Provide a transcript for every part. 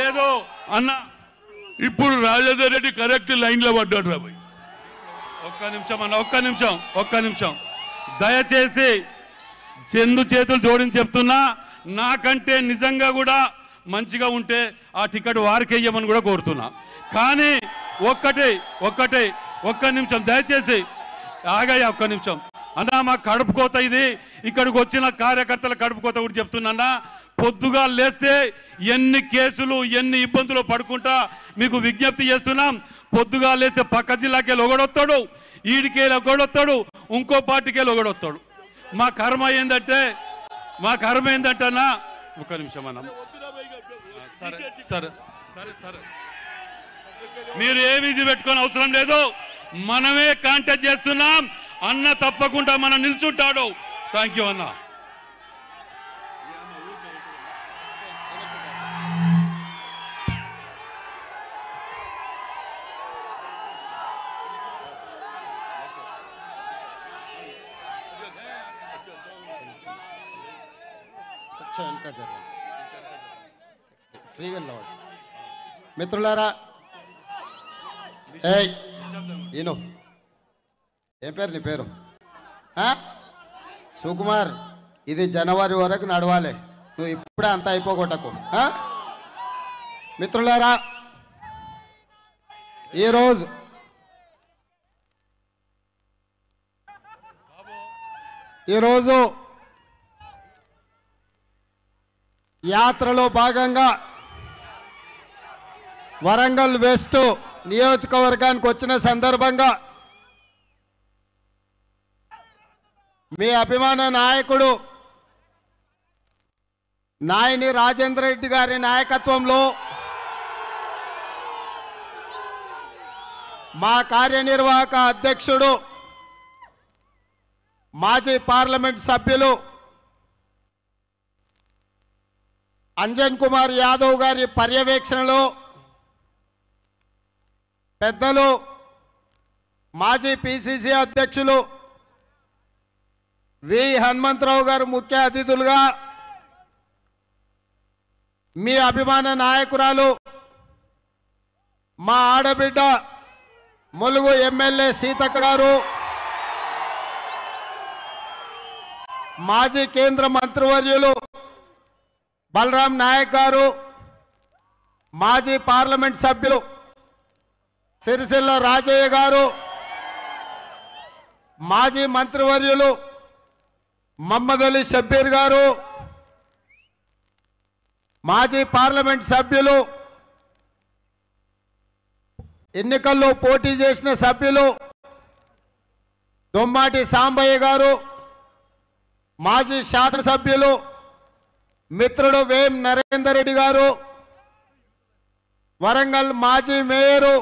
లేదు అన్న ఇప్పుడు రాజేందర్ రెడ్డి కరెక్ట్ లైన్లో పడ్డాడు రాబోయ్ ఒక్క నిమిషం అన్న ఒక్క నిమిషం ఒక్క నిమిషం దయచేసి చెందు చేతులు జోడించి చెప్తున్నా నాకంటే నిజంగా కూడా మంచిగా ఉంటే ఆ టికెట్ వారికి వేయమని కూడా కోరుతున్నా కానీ ఒక్కటి ఒక్కటి ఒక్క నిమిషం దయచేసి ఆగయ్యా ఒక్క నిమిషం అన్నా మా కడుపుకోత ఇది ఇక్కడికి వచ్చిన కార్యకర్తల కడుపుకోత కూడా చెప్తున్నా పొద్దుగా లేస్తే ఎన్ని కేసులు ఎన్ని ఇబ్బందులు పడుకుంటా మీకు విజ్ఞప్తి చేస్తున్నాం పొద్దుగా లేస్తే పక్క జిల్లాకే ఒకడొస్తాడు ఈడికే ఒకడొస్తాడు ఇంకో పార్టీకే ఒకడొస్తాడు మా కర్మ ఏంటంటే మా కర్మ ఏంటంటే ఒక నిమిషం అన్న సరే సరే సరే సరే మీరు ఏమి ఇది పెట్టుకొని అవసరం లేదు మనమే కాంటాక్ట్ చేస్తున్నాం అన్న తప్పకుండా మనం నిల్చుంటాడు థ్యాంక్ యూ అన్నా మిత్రులారా ఏ ఈను ఏం పేరు నీ పేరు సుకుమార్ ఇది జనవరి వరకు నడవాలి నువ్వు ఇప్పుడే అంతా అయిపోగొట్టకు మిత్రులారా ఈరోజు ఈరోజు యాత్రలో భాగంగా వరంగల్ వెస్ట్ నియోజకవర్గానికి వచ్చిన సందర్భంగా మీ అభిమాన నాయకుడు నాయని రాజేంద్ర రెడ్డి గారి నాయకత్వంలో మా కార్యనిర్వాహక అధ్యక్షుడు మాజీ పార్లమెంట్ సభ్యులు అంజన్ కుమార్ యాదవ్ గారి పర్యవేక్షణలో పెద్దలు మాజీ పిసిసి అధ్యక్షులు వి హనుమంతరావు గారు ముఖ్య అతిథులుగా మీ అభిమాన నాయకురాలు మా ఆడబిడ్డ ములుగు ఎమ్మెల్యే సీతక్క గారు మాజీ కేంద్ర మంత్రివర్యులు బలరాం నాయక్ గారు మాజీ పార్లమెంట్ సభ్యులు సిరిసిల్ల రాజయ్య గారు మాజీ మంత్రివర్యులు మమ్మదలి షబ్బీర్ గారు మాజీ పార్లమెంట్ సభ్యులు ఎన్నికల్లో పోటీ చేసిన సభ్యులు దొమ్మాటి సాంబయ్య గారు మాజీ శాసనసభ్యులు మిత్రుడు వేం నరేందర్ రెడ్డి గారు వరంగల్ మాజీ మేయరు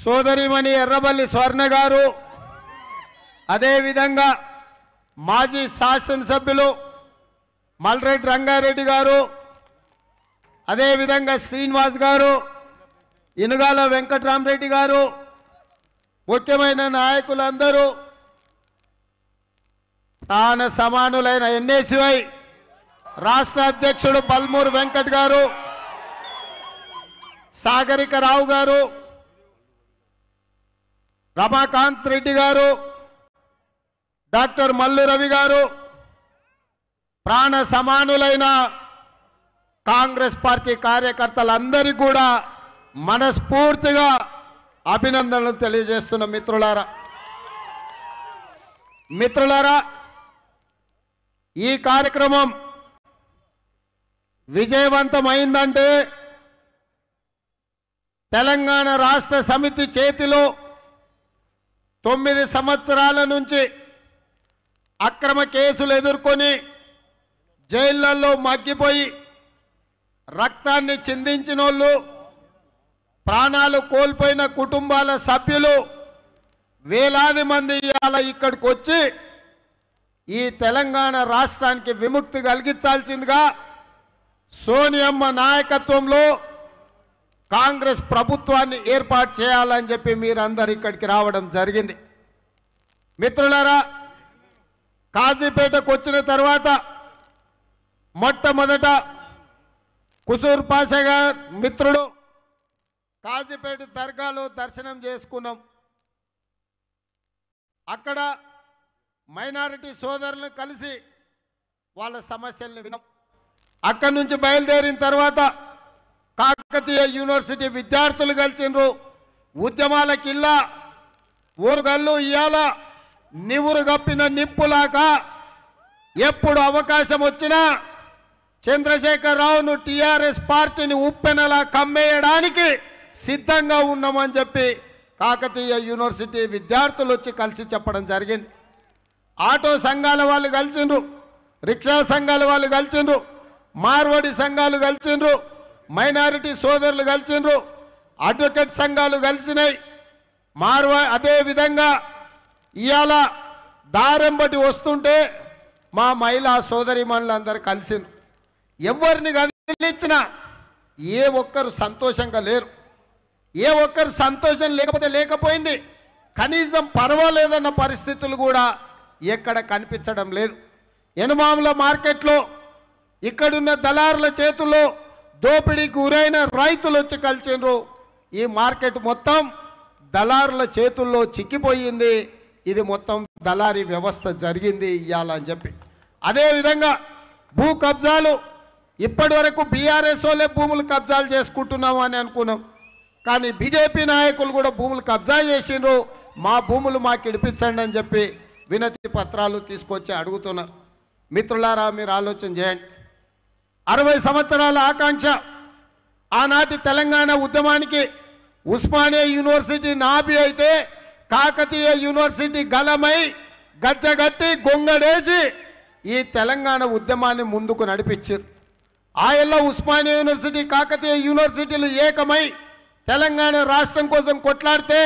సోదరిమణి ఎర్రబల్లి స్వర్ణ గారు అదేవిధంగా మాజీ శాసనసభ్యులు మల్రెడ్డి రంగారెడ్డి గారు అదేవిధంగా శ్రీనివాస్ గారు ఇనుగాల వెంకటరామరెడ్డి గారు ముఖ్యమైన నాయకులందరూ ప్రాణ సమానులైన ఎన్ఏసివై రాష్ట్ర అధ్యక్షుడు పల్మూరు వెంకట్ గారు సాగరిక రావు గారు రమాకాంత్ రెడ్డి గారు డాక్టర్ మల్లు రవి గారు ప్రాణ సమానులైన కాంగ్రెస్ పార్టీ కార్యకర్తలందరికీ కూడా మనస్ఫూర్తిగా అభినందనలు తెలియజేస్తున్న మిత్రులారా మిత్రులారా ఈ కార్యక్రమం విజయవంతమైందంటే తెలంగాణ రాష్ట్ర సమితి చేతిలో తొమ్మిది సంవత్సరాల నుంచి అక్రమ కేసులు ఎదుర్కొని జైళ్లలో మగ్గిపోయి రక్తాన్ని చిందించిన వాళ్ళు ప్రాణాలు కోల్పోయిన కుటుంబాల సభ్యులు వేలాది మంది ఇవాళ ఇక్కడికి వచ్చి ఈ తెలంగాణ రాష్ట్రానికి విముక్తి కలిగించాల్సిందిగా సోనియమ్మ నాయకత్వంలో కాంగ్రెస్ ప్రభుత్వాన్ని ఏర్పాటు చేయాలని చెప్పి మీరందరు ఇక్కడికి రావడం జరిగింది మిత్రులారా కాజీపేటకు వచ్చిన తర్వాత మొట్టమొదట కుసూర్ పాషా గారు మిత్రుడు కాజీపేట దర్గాలో దర్శనం చేసుకున్నాం అక్కడ మైనారిటీ సోదరులను కలిసి వాళ్ళ సమస్యలను విన్నాం అక్కడి నుంచి బయలుదేరిన తర్వాత కాకతీయ యూనివర్సిటీ విద్యార్థులు ఉద్యమాల ఉద్యమాలకిల్లా ఊరుగల్లు ఇయాల నివురు గప్పిన నిప్పులాగా ఎప్పుడు అవకాశం వచ్చినా చంద్రశేఖరరావును టీఆర్ఎస్ పార్టీని ఉప్పెనలా కమ్మేయడానికి సిద్ధంగా ఉన్నామని చెప్పి కాకతీయ యూనివర్సిటీ విద్యార్థులు వచ్చి కలిసి చెప్పడం జరిగింది ఆటో సంఘాల వాళ్ళు కలిసిండ్రు రిక్షా సంఘాల వాళ్ళు కలిసిండ్రు మార్వడి సంఘాలు కలిసిండ్రు మైనారిటీ సోదరులు కలిసినారు అడ్వకేట్ సంఘాలు కలిసినాయి మార్వ అదేవిధంగా ఇవాళ దారెంబటి వస్తుంటే మా మహిళా సోదరిమణులందరూ కలిసి ఎవరిని కదిలించినా ఏ ఒక్కరు సంతోషంగా లేరు ఏ ఒక్కరు సంతోషం లేకపోతే లేకపోయింది కనీసం పర్వాలేదన్న పరిస్థితులు కూడా ఎక్కడ కనిపించడం లేదు ఎనుమాముల మార్కెట్లో ఇక్కడున్న దళారుల చేతుల్లో దోపిడీకి గురైన రైతులు వచ్చి కలిసినారు ఈ మార్కెట్ మొత్తం దళారుల చేతుల్లో చిక్కిపోయింది ఇది మొత్తం దళారీ వ్యవస్థ జరిగింది ఇవ్వాలని చెప్పి అదేవిధంగా భూ కబ్జాలు ఇప్పటి వరకు బీఆర్ఎస్ వాళ్ళే భూములు కబ్జాలు చేసుకుంటున్నాము అని అనుకున్నాం కానీ బీజేపీ నాయకులు కూడా భూములు కబ్జా చేసిండ్రు మా భూములు మాకు ఇడిపించండి అని చెప్పి వినతి పత్రాలు తీసుకొచ్చి అడుగుతున్నారు మిత్రులారా మీరు ఆలోచన చేయండి అరవై సంవత్సరాల ఆకాంక్ష ఆనాటి తెలంగాణ ఉద్యమానికి ఉస్మానియా యూనివర్సిటీ నాభి అయితే కాకతీయ యూనివర్సిటీ గలమై గచ్చగట్టి గొంగడేసి ఈ తెలంగాణ ఉద్యమాన్ని ముందుకు నడిపించారు ఆయల్లో ఉస్మానియా యూనివర్సిటీ కాకతీయ యూనివర్సిటీలు ఏకమై తెలంగాణ రాష్ట్రం కోసం కొట్లాడితే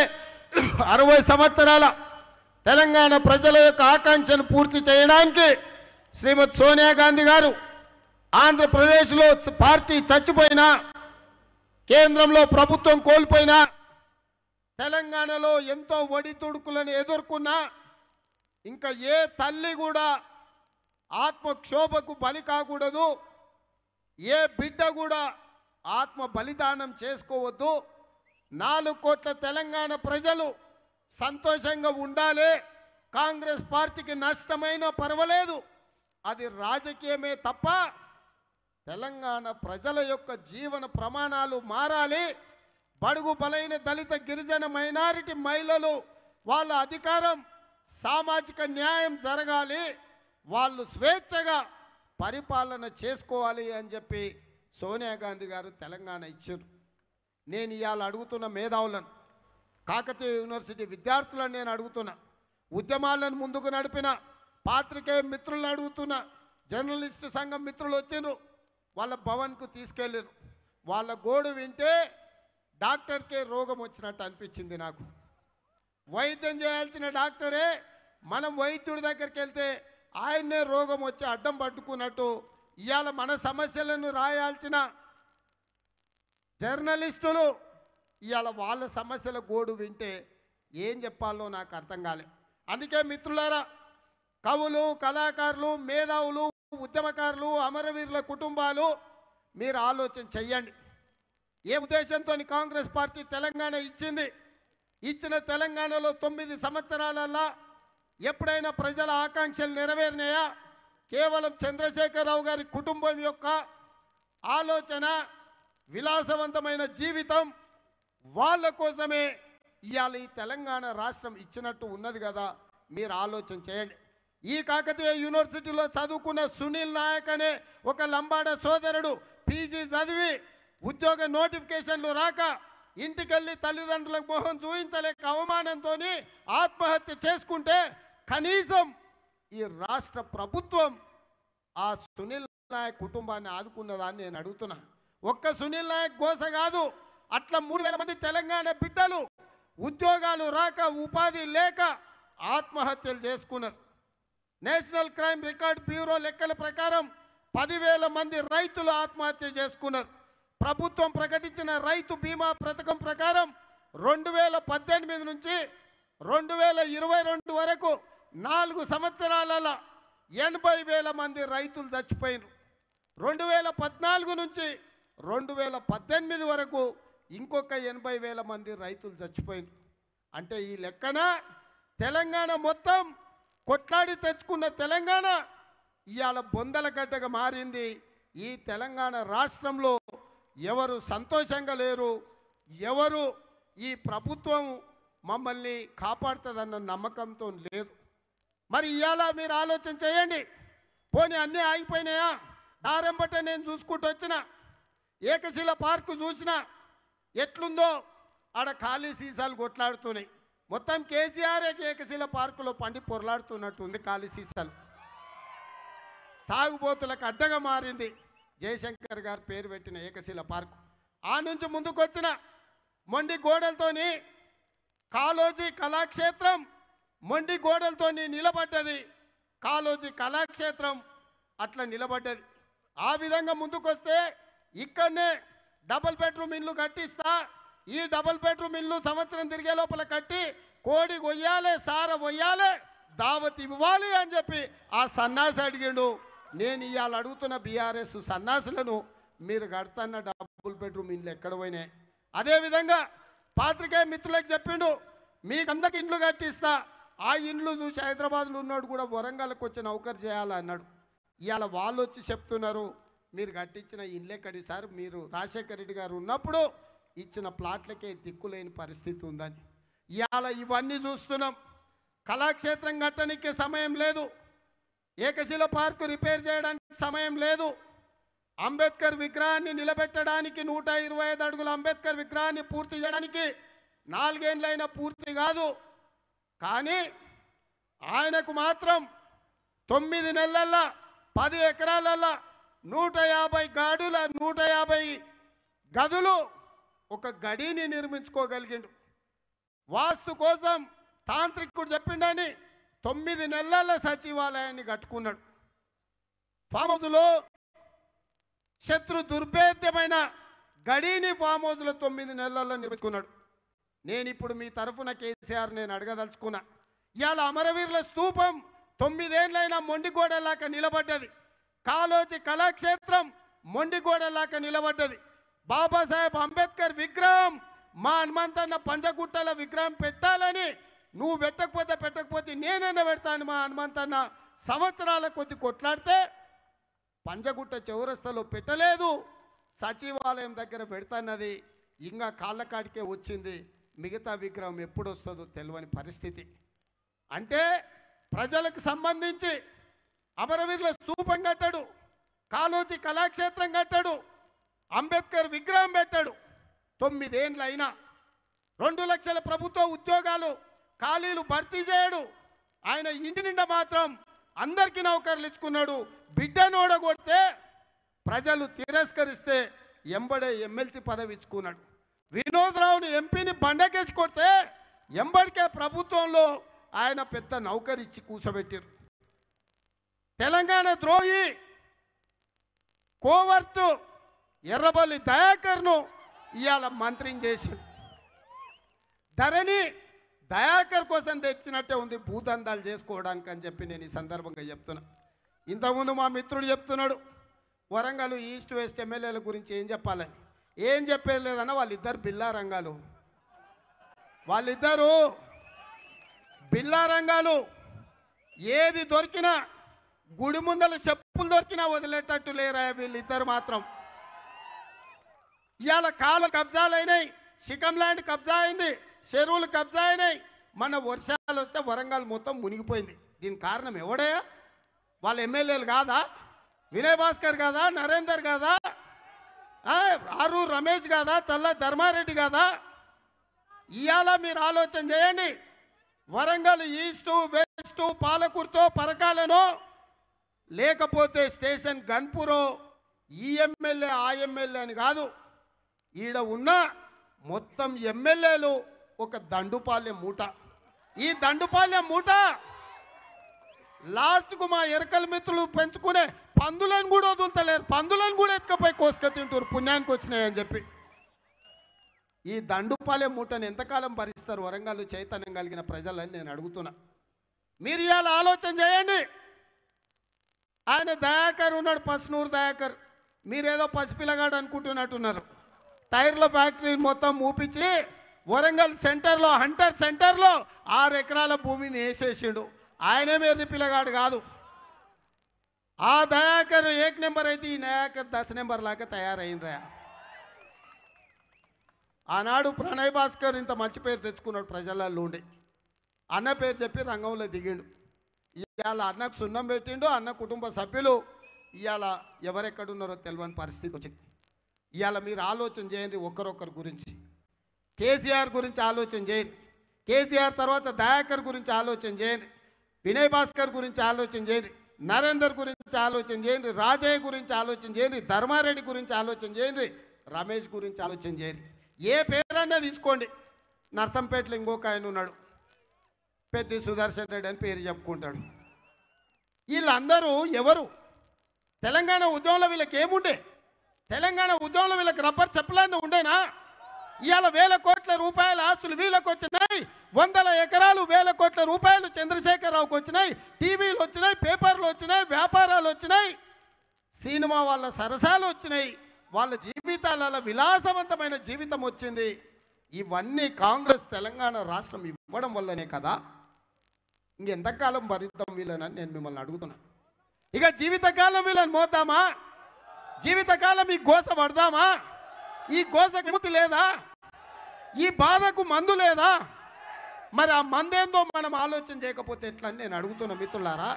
అరవై సంవత్సరాల తెలంగాణ ప్రజల యొక్క ఆకాంక్షను పూర్తి చేయడానికి శ్రీమతి సోనియా గాంధీ గారు ఆంధ్రప్రదేశ్లో పార్టీ చచ్చిపోయినా కేంద్రంలో ప్రభుత్వం కోల్పోయినా తెలంగాణలో ఎంతో ఒడితుడుకులను ఎదుర్కొన్నా ఇంకా ఏ తల్లి కూడా ఆత్మక్షోభకు బలి కాకూడదు ఏ బిడ్డ కూడా ఆత్మ బలిదానం చేసుకోవద్దు నాలుగు కోట్ల తెలంగాణ ప్రజలు సంతోషంగా ఉండాలి కాంగ్రెస్ పార్టీకి నష్టమైనా పర్వాలేదు అది రాజకీయమే తప్ప తెలంగాణ ప్రజల యొక్క జీవన ప్రమాణాలు మారాలి బడుగు బలైన దళిత గిరిజన మైనారిటీ మహిళలు వాళ్ళ అధికారం సామాజిక న్యాయం జరగాలి వాళ్ళు స్వేచ్ఛగా పరిపాలన చేసుకోవాలి అని చెప్పి సోనియా గాంధీ గారు తెలంగాణ ఇచ్చారు నేను ఇవాళ అడుగుతున్న మేధావులను కాకతీయ యూనివర్సిటీ విద్యార్థులను నేను అడుగుతున్నా ఉద్యమాలను ముందుకు నడిపిన పాత్రికేయ మిత్రులను అడుగుతున్నా జర్నలిస్టు సంఘం మిత్రులు వచ్చిండ్రు వాళ్ళ భవన్కు తీసుకెళ్ళారు వాళ్ళ గోడు వింటే డాక్టర్కే రోగం వచ్చినట్టు అనిపించింది నాకు వైద్యం చేయాల్సిన డాక్టరే మనం వైద్యుడి దగ్గరికి వెళ్తే ఆయన్నే రోగం వచ్చి అడ్డం పట్టుకున్నట్టు ఇవాళ మన సమస్యలను రాయాల్సిన జర్నలిస్టులు ఇవాళ వాళ్ళ సమస్యల గోడు వింటే ఏం చెప్పాలో నాకు అర్థం కాలే అందుకే మిత్రులారా కవులు కళాకారులు మేధావులు ఉద్యమకారులు అమరవీరుల కుటుంబ ఉద్దేశాలు మీరు ఆలోచన చెయ్యండి ఏ ఉద్దేశంతో కాంగ్రెస్ పార్టీ తెలంగాణ ఇచ్చింది ఇచ్చిన తెలంగాణలో తొమ్మిది సంవత్సరాలల్లా ఎప్పుడైనా ప్రజల ఆకాంక్షలు నెరవేరినాయా కేవలం చంద్రశేఖరరావు గారి కుటుంబం యొక్క ఆలోచన విలాసవంతమైన జీవితం వాళ్ళ కోసమే ఇవాళ ఈ తెలంగాణ రాష్ట్రం ఇచ్చినట్టు ఉన్నది కదా మీరు ఆలోచన చేయండి ఈ కాకతీయ యూనివర్సిటీలో చదువుకున్న సునీల్ నాయక్ అనే ఒక లంబాడ సోదరుడు పీజీ చదివి ఉద్యోగ నోటిఫికేషన్లు రాక ఇంటికెళ్ళి తల్లిదండ్రులకు మొహం చూపించలేక అవమానంతో ఆత్మహత్య చేసుకుంటే కనీసం ఈ రాష్ట్ర ప్రభుత్వం ఆ సునీల్ నాయక్ కుటుంబాన్ని ఆదుకున్నదాన్ని నేను అడుగుతున్నా ఒక్క సునీల్ నాయక్ గోస కాదు అట్లా మూడు వేల మంది తెలంగాణ బిడ్డలు ఉద్యోగాలు రాక ఉపాధి లేక ఆత్మహత్యలు చేసుకున్నారు నేషనల్ క్రైమ్ రికార్డ్ బ్యూరో లెక్కల ప్రకారం పదివేల మంది రైతులు ఆత్మహత్య చేసుకున్నారు ప్రభుత్వం ప్రకటించిన రైతు బీమా పథకం ప్రకారం రెండు వేల పద్దెనిమిది నుంచి రెండు వేల ఇరవై రెండు వరకు నాలుగు సంవత్సరాల ఎనభై వేల మంది రైతులు చచ్చిపోయినారు రెండు వేల పద్నాలుగు నుంచి రెండు వేల పద్దెనిమిది వరకు ఇంకొక ఎనభై వేల మంది రైతులు చచ్చిపోయినారు అంటే ఈ లెక్కన తెలంగాణ మొత్తం కొట్లాడి తెచ్చుకున్న తెలంగాణ ఇవాళ బొందలగడ్డగా మారింది ఈ తెలంగాణ రాష్ట్రంలో ఎవరు సంతోషంగా లేరు ఎవరు ఈ ప్రభుత్వం మమ్మల్ని కాపాడుతుందన్న నమ్మకంతో లేదు మరి ఇవాళ మీరు ఆలోచన చేయండి పోనీ అన్నీ ఆగిపోయినాయా దారంబట నేను చూసుకుంటూ వచ్చిన ఏకశిల పార్కు చూసిన ఎట్లుందో ఆడ ఖాళీ సీసాలు కొట్లాడుతున్నాయి మొత్తం కేసీఆర్ ఏకశిల పార్కులో పండి పొరలాడుతున్నట్టుంది ఖాళీ సీసాలు తాగుబోతులకు అడ్డగా మారింది జయశంకర్ గారు పేరు పెట్టిన ఏకశిల పార్కు ఆ నుంచి ముందుకొచ్చిన మొండి గోడలతోని కాలోజీ కళాక్షేత్రం మొండి గోడలతోని నిలబడ్డది కాలోజీ కళాక్షేత్రం అట్లా నిలబడ్డది ఆ విధంగా ముందుకొస్తే ఇక్కడనే డబల్ బెడ్రూమ్ ఇండ్లు కట్టిస్తా ఈ డబుల్ బెడ్రూమ్ ఇల్లు సంవత్సరం తిరిగే లోపల కట్టి కోడి కొయ్యాలి సార కొయ్యాలి దావతి ఇవ్వాలి అని చెప్పి ఆ సన్నాసి అడిగిండు నేను ఇవాళ అడుగుతున్న బీఆర్ఎస్ సన్నాసులను మీరు కడతన్న డబుల్ బెడ్రూమ్ ఇండ్లు ఎక్కడ పోయినాయి అదేవిధంగా పాత్రికే మిత్రులకు చెప్పిండు మీకందరికి ఇండ్లు కట్టిస్తా ఆ ఇండ్లు చూసి హైదరాబాద్లో ఉన్నాడు కూడా వరంగల్కి వచ్చి నౌకరు చేయాలన్నాడు ఇవాళ వాళ్ళు వచ్చి చెప్తున్నారు మీరు కట్టించిన ఎక్కడి సార్ మీరు రాజశేఖర రెడ్డి గారు ఉన్నప్పుడు ఇచ్చిన ప్లాట్లకే దిక్కులేని పరిస్థితి ఉందని ఇవాళ ఇవన్నీ చూస్తున్నాం కళాక్షేత్రం కట్టడానికి సమయం లేదు ఏకశిల పార్కు రిపేర్ చేయడానికి సమయం లేదు అంబేద్కర్ విగ్రహాన్ని నిలబెట్టడానికి నూట ఇరవై ఐదు అడుగుల అంబేద్కర్ విగ్రహాన్ని పూర్తి చేయడానికి నాలుగేండ్లైనా పూర్తి కాదు కానీ ఆయనకు మాత్రం తొమ్మిది నెలల పది ఎకరాలల్లా నూట యాభై గాడుల నూట యాభై గదులు ఒక గడిని నిర్మించుకోగలిగిండు వాస్తు కోసం తాంత్రికుడు చెప్పిండని తొమ్మిది నెలల సచివాలయాన్ని కట్టుకున్నాడు ఫామ్ హౌస్లో శత్రు దుర్భేద్యమైన గడిని ఫామ్ హౌస్లో తొమ్మిది నెలల్లో నిర్మించుకున్నాడు నేను ఇప్పుడు మీ తరఫున కేసీఆర్ నేను అడగదలుచుకున్నా ఇవాళ అమరవీరుల స్తూపం తొమ్మిదేళ్ళైనా మొండిగోడలాక నిలబడ్డది కాలోచి కళాక్షేత్రం మొండిగోడలాక నిలబడ్డది బాబాసాహెబ్ అంబేద్కర్ విగ్రహం మా హనుమంతన్న పంచగుట్టల విగ్రహం పెట్టాలని నువ్వు పెట్టకపోతే పెట్టకపోతే నేనైనా పెడతాను మా హనుమంతన్న సంవత్సరాల కొద్ది కొట్లాడితే పంచగుట్ట చౌరస్తలో పెట్టలేదు సచివాలయం దగ్గర పెడతాన్నది ఇంకా కాళ్ళకాడికే వచ్చింది మిగతా విగ్రహం ఎప్పుడు వస్తుందో తెలియని పరిస్థితి అంటే ప్రజలకు సంబంధించి అమరవీరుల స్తూపం కట్టాడు కాలోచి కళాక్షేత్రం కట్టడు అంబేద్కర్ విగ్రహం పెట్టాడు తొమ్మిదేండ్లు అయినా రెండు లక్షల ప్రభుత్వ ఉద్యోగాలు ఖాళీలు భర్తీ చేయడు ఆయన ఇంటి నిండా మాత్రం అందరికీ నౌకర్లు ఇచ్చుకున్నాడు బిడ్డను ఓడగొడితే ప్రజలు తిరస్కరిస్తే ఎంబడే ఎమ్మెల్సీ పదవి ఇచ్చుకున్నాడు వినోద్రావుని ఎంపీని బండకేసి కొడితే ఎంబడికే ప్రభుత్వంలో ఆయన పెద్ద నౌకరు ఇచ్చి కూర్చోబెట్టారు తెలంగాణ ద్రోహి కోవర్తు ఎర్రబల్లి దయాకర్ను ఇవాళ మంత్రిని చేసింది ధరణి దయాకర్ కోసం తెచ్చినట్టే ఉంది భూదందాలు చేసుకోవడానికి అని చెప్పి నేను ఈ సందర్భంగా చెప్తున్నా ఇంతకుముందు మా మిత్రుడు చెప్తున్నాడు వరంగల్ ఈస్ట్ వెస్ట్ ఎమ్మెల్యేల గురించి ఏం చెప్పాలని ఏం చెప్పేది లేదన్న వాళ్ళిద్దరు బిల్లా రంగాలు వాళ్ళిద్దరూ బిల్లా రంగాలు ఏది దొరికినా గుడి ముందల చెప్పులు దొరికినా వదిలేటట్టు లేరా వీళ్ళిద్దరు మాత్రం ఇవాళ కాలు కబ్జాలైనాయి సికం ల్యాండ్ కబ్జా అయింది చెరువులు కబ్జా అయినాయి మన వర్షాలు వస్తే వరంగల్ మొత్తం మునిగిపోయింది దీని కారణం ఎవడయా వాళ్ళ ఎమ్మెల్యేలు కాదా వినయ్ భాస్కర్ కాదా నరేందర్ కాదా ఆరు రమేష్ కాదా చల్ల ధర్మారెడ్డి కాదా ఇవాళ మీరు ఆలోచన చేయండి వరంగల్ ఈస్టు వెస్ట్ పాలకూరుతో పరకాలను లేకపోతే స్టేషన్ గన్పూరో ఈ ఎమ్మెల్యే ఆ ఎమ్మెల్యే అని కాదు ఈడ ఉన్న మొత్తం ఎమ్మెల్యేలు ఒక దండుపాలెం మూట ఈ దండుపాలెం మూట లాస్ట్కు మా ఎరకల మిత్రులు పెంచుకునే పందులను కూడా వదులుతలేరు పందులను కూడా ఎత్తుకపోయి కోసుక తింటారు పుణ్యానికి వచ్చినాయని చెప్పి ఈ దండుపాలె మూటను ఎంతకాలం భరిస్తారు వరంగల్ చైతన్యం కలిగిన ప్రజలని నేను అడుగుతున్నా మీరు ఇవాళ ఆలోచన చేయండి ఆయన దయాకర్ ఉన్నాడు పసునూరు దయాకర్ మీరేదో పసిపిల్లగాడు అనుకుంటున్నట్టున్నారు టైర్ల ఫ్యాక్టరీ మొత్తం మూపించి వరంగల్ సెంటర్లో హంటర్ సెంటర్లో ఆరు ఎకరాల భూమిని వేసేసిండు ఆయనే మీరు పిల్లగాడు కాదు ఆ దయాకర్ ఏక్ నెంబర్ అయితే ఈ నయాకర్ దశ నెంబర్ లాగా తయారైనరా ఆనాడు ప్రణయ్ భాస్కర్ ఇంత మంచి పేరు తెచ్చుకున్నాడు ప్రజలలో ఉండి అన్న పేరు చెప్పి రంగంలో దిగిండు ఇవాళ అన్నకు సున్నం పెట్టిండు అన్న కుటుంబ సభ్యులు ఇవాళ ఎవరెక్కడున్నారో తెలియని పరిస్థితి వచ్చింది ఇవాళ మీరు ఆలోచన చేయండి ఒకరొకరి గురించి కేసీఆర్ గురించి ఆలోచన చేయండి కేసీఆర్ తర్వాత దయాకర్ గురించి ఆలోచన చేయండి వినయ్ భాస్కర్ గురించి ఆలోచన చేయండి నరేందర్ గురించి ఆలోచన చేయండి రాజయ్య గురించి ఆలోచన చేయండి ధర్మారెడ్డి గురించి ఆలోచన చేయండి రమేష్ గురించి ఆలోచన చేయండి ఏ పేరైనా తీసుకోండి నర్సంపేటలో ఇంకొక ఆయన ఉన్నాడు పెద్ద సుదర్శన్ రెడ్డి అని పేరు చెప్పుకుంటాడు వీళ్ళందరూ ఎవరు తెలంగాణ ఉద్యమంలో వీళ్ళకి ఏముండే తెలంగాణ ఉద్యమంలో వీళ్ళకి రబ్బర్ చెప్పలేని ఉండేనా ఇవాళ వేల కోట్ల రూపాయల ఆస్తులు వీళ్ళకు వచ్చినాయి వందల ఎకరాలు వేల కోట్ల రూపాయలు రావుకు వచ్చినాయి టీవీలు వచ్చినాయి పేపర్లు వచ్చినాయి వ్యాపారాలు వచ్చినాయి సినిమా వాళ్ళ సరసాలు వచ్చినాయి వాళ్ళ జీవితాల విలాసవంతమైన జీవితం వచ్చింది ఇవన్నీ కాంగ్రెస్ తెలంగాణ రాష్ట్రం ఇవ్వడం వల్లనే కదా ఇంకెంతకాలం భరిద్దాం వీళ్ళని నేను మిమ్మల్ని అడుగుతున్నా ఇక జీవితకాలం వీళ్ళని మోతామా జీవితకాలం ఈ గోస పడదామా ఈ గోసకు ముక్తి లేదా ఈ బాధకు మందు లేదా మరి ఆ మందేందో మనం ఆలోచన చేయకపోతే ఎట్లా నేను అడుగుతున్న మిత్రులారా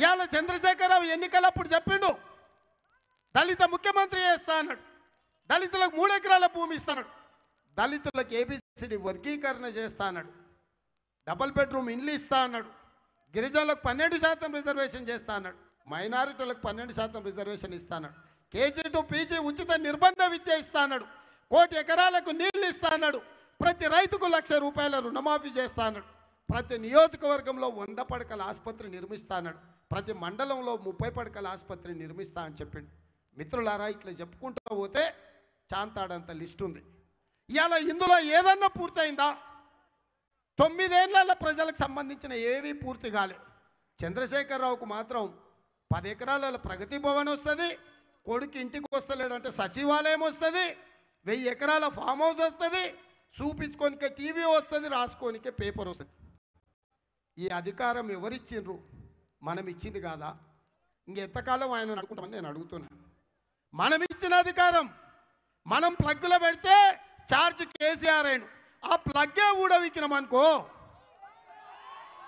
ఇవాళ చంద్రశేఖరరావు ఎన్నికలప్పుడు చెప్పిండు దళిత ముఖ్యమంత్రి చేస్తా అన్నాడు దళితులకు మూడెకరాల భూమి ఇస్తాడు దళితులకు ఏబిసిడి వర్గీకరణ చేస్తా అన్నాడు డబల్ బెడ్రూమ్ ఇండ్లు ఇస్తా అన్నాడు గిరిజనులకు పన్నెండు శాతం రిజర్వేషన్ చేస్తా అన్నాడు మైనారిటీలకు పన్నెండు శాతం రిజర్వేషన్ ఇస్తాడు కేజీ టు పీజీ ఉచిత నిర్బంధ విద్య ఇస్తాడు కోటి ఎకరాలకు నీళ్లు ఇస్తాడు ప్రతి రైతుకు లక్ష రూపాయల రుణమాఫీ చేస్తాడు ప్రతి నియోజకవర్గంలో వంద పడకల ఆసుపత్రి నిర్మిస్తాడు ప్రతి మండలంలో ముప్పై పడకల ఆసుపత్రి నిర్మిస్తా అని చెప్పిండు మిత్రులారా ఇట్లా చెప్పుకుంటూ పోతే చాంతాడంత లిస్ట్ ఉంది ఇవాళ ఇందులో ఏదన్నా పూర్తయిందా తొమ్మిదేళ్ళ ప్రజలకు సంబంధించిన ఏవీ పూర్తి కాలే చంద్రశేఖరరావుకు మాత్రం పది ఎకరాల ప్రగతి భవన్ వస్తుంది కొడుకు ఇంటికి అంటే సచివాలయం వస్తుంది వెయ్యి ఎకరాల ఫామ్ హౌస్ వస్తుంది చూపించుకోనికే టీవీ వస్తుంది రాసుకోనికే పేపర్ వస్తుంది ఈ అధికారం ఎవరిచ్చిండ్రు మనం ఇచ్చింది కాదా ఇంకెంతకాలం ఆయన అనుకుంటామని నేను అడుగుతున్నాను మనం ఇచ్చిన అధికారం మనం ప్లగ్లో పెడితే ఛార్జ్ కేసీఆర్ అయిన ఆ ప్లగ్గే ఊడవికినాం అనుకో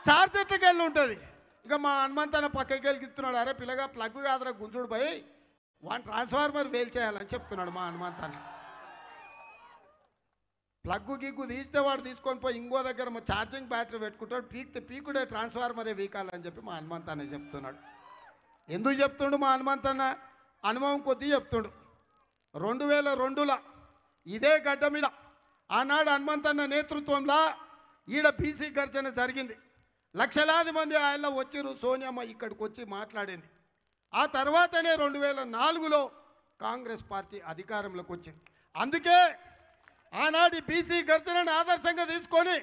చార్జ్ ఎట్లకెళ్ళి ఉంటుంది ఇక మా హనుమంత్ అన్న పక్కకి గెలిగిస్తున్నాడు అరే పిల్లగా ప్లగ్ కాదరా గుంజుడు పోయి వన్ ట్రాన్స్ఫార్మర్ వేల్ చేయాలని చెప్తున్నాడు మా హనుమంతాన్ని ప్లగ్ గిగ్గు తీస్తే వాడు తీసుకొని పోయి ఇంకో దగ్గర మా ఛార్జింగ్ బ్యాటరీ పెట్టుకుంటాడు పీక్తే పీకుడే ట్రాన్స్ఫార్మరే వీకాలని చెప్పి మా హనుమంతాన్ని చెప్తున్నాడు ఎందుకు చెప్తుండు మా హనుమంత్ అనుభవం కొద్దీ చెప్తుండు రెండు వేల రెండులో ఇదే గడ్డ మీద ఆనాడు హనుమంతన్న నేతృత్వంలో ఈడ బీసీ గర్జన జరిగింది లక్షలాది మంది ఆయన వచ్చిరు సోనియామ్మ ఇక్కడికి వచ్చి మాట్లాడింది ఆ తర్వాతనే రెండు వేల నాలుగులో కాంగ్రెస్ పార్టీ అధికారంలోకి వచ్చింది అందుకే ఆనాటి బీసీ గర్జనని ఆదర్శంగా తీసుకొని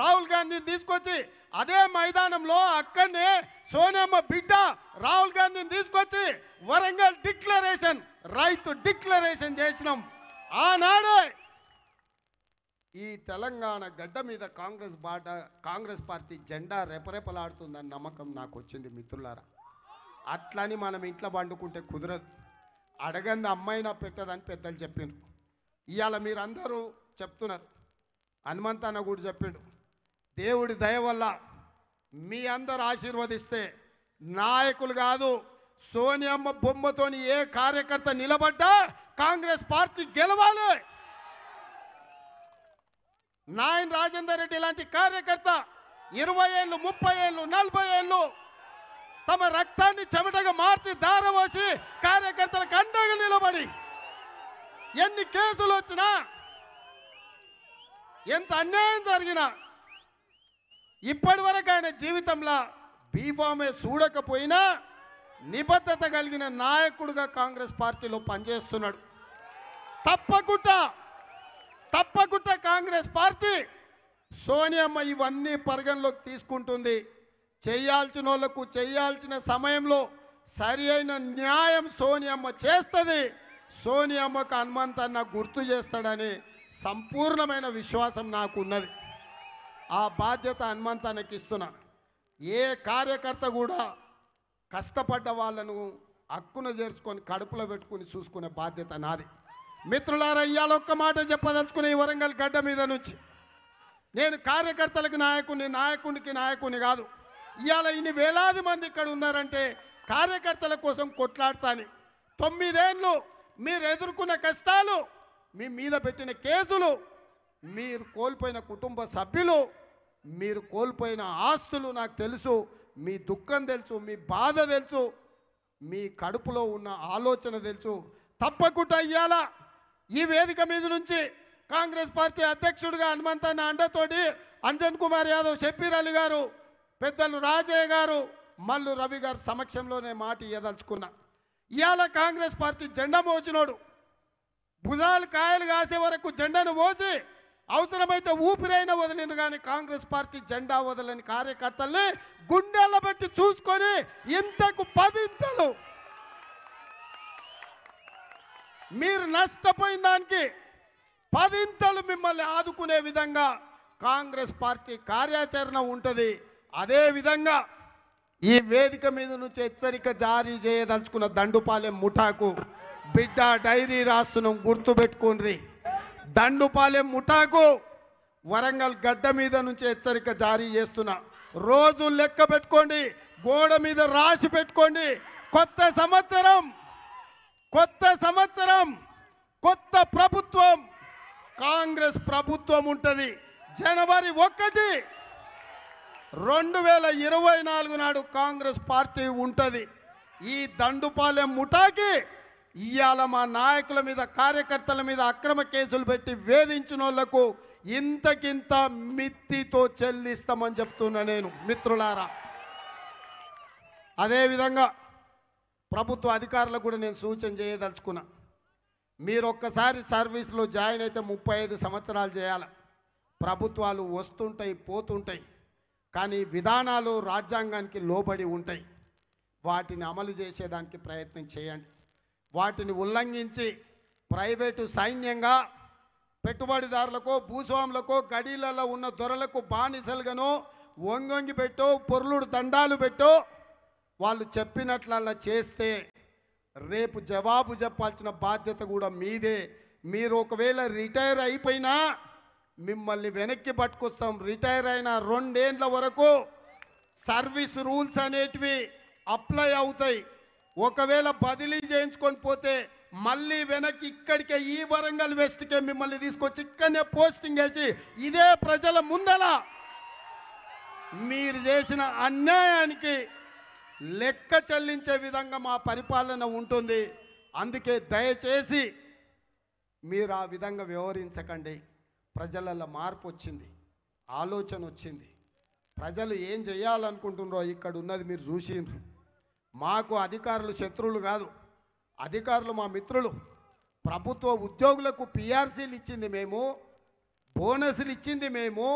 రాహుల్ గాంధీని తీసుకొచ్చి అదే మైదానంలో అక్కడనే సోనియమ్మ బిడ్డ రాహుల్ గాంధీని తీసుకొచ్చి వరంగల్ డిక్లరేషన్ రైతు డిక్లరేషన్ చేసినాం ఆనాడే ఈ తెలంగాణ గడ్డ మీద కాంగ్రెస్ బాట కాంగ్రెస్ పార్టీ జెండా రెపరెపలాడుతుందని నమ్మకం నాకు వచ్చింది మిత్రులారా అట్లని మనం ఇంట్లో పండుకుంటే కుదరదు అడగంది అమ్మాయినా పెట్టదని పెద్దలు చెప్పిండ్రు ఇవాళ మీరందరూ చెప్తున్నారు హనుమంతన్న కూడా చెప్పిండు దేవుడి దయ వల్ల మీ అందరు ఆశీర్వదిస్తే నాయకులు కాదు సోనియమ్మ బొమ్మతోని ఏ కార్యకర్త నిలబడ్డా కాంగ్రెస్ పార్టీ గెలవాలి నాయన రాజేందర్ రెడ్డి లాంటి కార్యకర్త ఇరవై ఏళ్ళు ముప్పై ఏళ్ళు నలభై ఏళ్ళు తమ రక్తాన్ని చెమటగా మార్చి దారవోసి కార్యకర్తలకు అండగా నిలబడి ఎన్ని కేసులు వచ్చినా ఎంత అన్యాయం జరిగినా ఇప్పటి వరకు ఆయన జీవితంలో బీఫామే చూడకపోయినా నిబద్ధత కలిగిన నాయకుడుగా కాంగ్రెస్ పార్టీలో పనిచేస్తున్నాడు తప్పకుండా తప్పకుండా కాంగ్రెస్ పార్టీ సోనియమ్మ ఇవన్నీ పరిగణలోకి తీసుకుంటుంది చేయాల్సిన వాళ్లకు చేయాల్సిన సమయంలో సరి అయిన న్యాయం సోనియమ్మ చేస్తుంది సోనియమ్మకు హనుమంతన్న గుర్తు చేస్తాడని సంపూర్ణమైన విశ్వాసం నాకు ఉన్నది ఆ బాధ్యత హనుమంతానికి ఇస్తున్నా ఏ కార్యకర్త కూడా కష్టపడ్డ వాళ్ళను హక్కున చేర్చుకొని కడుపులో పెట్టుకుని చూసుకునే బాధ్యత నాది మిత్రులారా ఇవాళ ఒక్క మాట చెప్పదలుచుకునే వరంగల్ గడ్డ మీద నుంచి నేను కార్యకర్తలకు నాయకుని నాయకునికి నాయకుని కాదు ఇవాళ ఇన్ని వేలాది మంది ఇక్కడ ఉన్నారంటే కార్యకర్తల కోసం కొట్లాడతాను తొమ్మిదేళ్ళు మీరు ఎదుర్కొన్న కష్టాలు మీ మీద పెట్టిన కేసులు మీరు కోల్పోయిన కుటుంబ సభ్యులు మీరు కోల్పోయిన ఆస్తులు నాకు తెలుసు మీ దుఃఖం తెలుసు మీ బాధ తెలుసు మీ కడుపులో ఉన్న ఆలోచన తెలుసు తప్పకుండా అయ్యాలా ఈ వేదిక మీద నుంచి కాంగ్రెస్ పార్టీ అధ్యక్షుడిగా హనుమంతన్న అండతోటి అంజన్ కుమార్ యాదవ్ షబ్బీర్ అలీ గారు పెద్దలు రాజయ్య గారు మల్లు రవి గారు సమక్షంలోనే మాట ఇయ్యదలుచుకున్నా ఇవాళ కాంగ్రెస్ పార్టీ జెండా మోచినోడు భుజాలు కాయలు కాసే వరకు జెండాను మోసి అవసరమైతే ఊపిరైన వదిలిన కానీ కాంగ్రెస్ పార్టీ జెండా వదలని కార్యకర్తల్ని గుండెల్లో పెట్టి చూసుకొని ఇంతకు పదింతలు మీరు నష్టపోయిన దానికి పదింతలు మిమ్మల్ని ఆదుకునే విధంగా కాంగ్రెస్ పార్టీ కార్యాచరణ ఉంటుంది అదేవిధంగా ఈ వేదిక మీద నుంచి హెచ్చరిక జారీ చేయదలుచుకున్న దండుపాలెం ముఠాకు బిడ్డ డైరీ రాస్తున్నాం గుర్తుపెట్టుకోండి దండుపాలెం ముఠాకు వరంగల్ గడ్డ మీద నుంచి హెచ్చరిక జారీ చేస్తున్నా రోజు లెక్క పెట్టుకోండి గోడ మీద రాసి పెట్టుకోండి కొత్త సంవత్సరం కొత్త సంవత్సరం కొత్త ప్రభుత్వం కాంగ్రెస్ ప్రభుత్వం ఉంటుంది జనవరి ఒకటి రెండు వేల ఇరవై నాలుగు నాడు కాంగ్రెస్ పార్టీ ఉంటుంది ఈ దండుపాలెం ముఠాకి ఇవాళ మా నాయకుల మీద కార్యకర్తల మీద అక్రమ కేసులు పెట్టి వేధించిన వాళ్లకు ఇంతకింత మిత్తితో చెల్లిస్తామని చెప్తున్నా నేను మిత్రులారా అదేవిధంగా ప్రభుత్వ అధికారులకు కూడా నేను సూచన చేయదలుచుకున్నా మీరు ఒక్కసారి సర్వీస్లో జాయిన్ అయితే ముప్పై ఐదు సంవత్సరాలు చేయాలి ప్రభుత్వాలు వస్తుంటాయి పోతుంటాయి కానీ విధానాలు రాజ్యాంగానికి లోబడి ఉంటాయి వాటిని అమలు చేసేదానికి ప్రయత్నం చేయండి వాటిని ఉల్లంఘించి ప్రైవేటు సైన్యంగా పెట్టుబడిదారులకు భూస్వాములకు గడీలలో ఉన్న దొరలకు బానిసలుగాను ఒంగొంగి పెట్టు పొర్లుడు దండాలు పెట్టు వాళ్ళు చెప్పినట్లల్లా చేస్తే రేపు జవాబు చెప్పాల్సిన బాధ్యత కూడా మీదే మీరు ఒకవేళ రిటైర్ అయిపోయినా మిమ్మల్ని వెనక్కి పట్టుకొస్తాం రిటైర్ అయిన రెండేండ్ల వరకు సర్వీస్ రూల్స్ అనేటివి అప్లై అవుతాయి ఒకవేళ బదిలీ చేయించుకొని పోతే మళ్ళీ వెనక్కి ఇక్కడికే ఈ వరంగల్ వెస్ట్కే మిమ్మల్ని తీసుకొచ్చి ఇక్కడనే పోస్టింగ్ వేసి ఇదే ప్రజల ముందల మీరు చేసిన అన్యాయానికి లెక్క చెల్లించే విధంగా మా పరిపాలన ఉంటుంది అందుకే దయచేసి మీరు ఆ విధంగా వ్యవహరించకండి ప్రజలలో మార్పు వచ్చింది ఆలోచన వచ్చింది ప్రజలు ఏం చేయాలనుకుంటున్నారో ఇక్కడ ఉన్నది మీరు చూసిండ్రు మాకు అధికారులు శత్రువులు కాదు అధికారులు మా మిత్రులు ప్రభుత్వ ఉద్యోగులకు పిఆర్సీలు ఇచ్చింది మేము బోనస్లు ఇచ్చింది మేము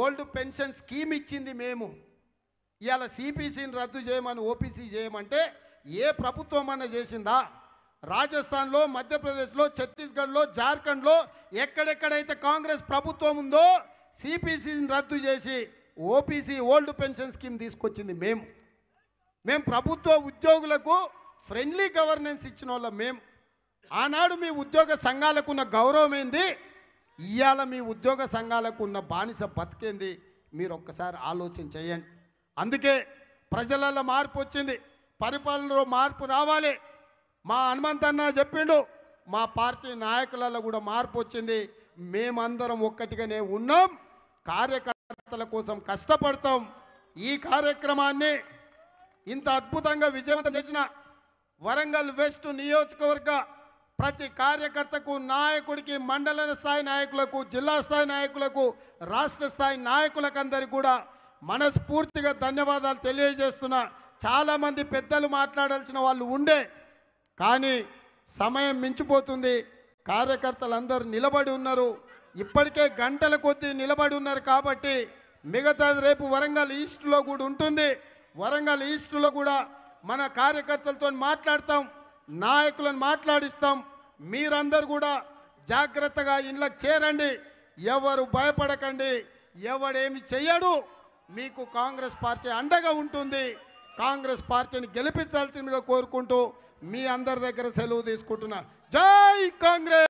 ఓల్డ్ పెన్షన్ స్కీమ్ ఇచ్చింది మేము ఇవాళ సిపిసిని రద్దు చేయమని ఓపీసీ చేయమంటే ఏ ప్రభుత్వం అన్న చేసిందా రాజస్థాన్లో మధ్యప్రదేశ్లో ఛత్తీస్గఢ్లో జార్ఖండ్లో ఎక్కడెక్కడైతే కాంగ్రెస్ ప్రభుత్వం ఉందో సిపిసిని రద్దు చేసి ఓపీసీ ఓల్డ్ పెన్షన్ స్కీమ్ తీసుకొచ్చింది మేము మేము ప్రభుత్వ ఉద్యోగులకు ఫ్రెండ్లీ గవర్నెన్స్ ఇచ్చిన వాళ్ళం మేము ఆనాడు మీ ఉద్యోగ సంఘాలకు ఉన్న గౌరవం ఏంది ఇవాళ మీ ఉద్యోగ సంఘాలకు ఉన్న బానిస బతికేంది మీరు ఒక్కసారి ఆలోచన చేయండి అందుకే ప్రజలలో మార్పు వచ్చింది పరిపాలనలో మార్పు రావాలి మా హనుమంతన్న చెప్పిండు మా పార్టీ నాయకులలో కూడా మార్పు వచ్చింది మేమందరం ఒక్కటిగానే ఉన్నాం కార్యకర్తల కోసం కష్టపడతాం ఈ కార్యక్రమాన్ని ఇంత అద్భుతంగా విజయవంతం చేసిన వరంగల్ వెస్ట్ నియోజకవర్గ ప్రతి కార్యకర్తకు నాయకుడికి మండల స్థాయి నాయకులకు జిల్లా స్థాయి నాయకులకు రాష్ట్ర స్థాయి నాయకులకు కూడా మనస్ఫూర్తిగా ధన్యవాదాలు తెలియజేస్తున్నా చాలామంది పెద్దలు మాట్లాడాల్సిన వాళ్ళు ఉండే కానీ సమయం మించిపోతుంది కార్యకర్తలందరూ నిలబడి ఉన్నారు ఇప్పటికే గంటల కొద్దీ నిలబడి ఉన్నారు కాబట్టి మిగతా రేపు వరంగల్ ఈస్ట్లో కూడా ఉంటుంది వరంగల్ ఈస్ట్లో కూడా మన కార్యకర్తలతో మాట్లాడతాం నాయకులను మాట్లాడిస్తాం మీరందరూ కూడా జాగ్రత్తగా ఇండ్లకు చేరండి ఎవరు భయపడకండి ఎవడేమి చెయ్యడు మీకు కాంగ్రెస్ పార్టీ అండగా ఉంటుంది కాంగ్రెస్ పార్టీని గెలిపించాల్సిందిగా కోరుకుంటూ మీ అందరి దగ్గర సెలవు తీసుకుంటున్నా జై కాంగ్రెస్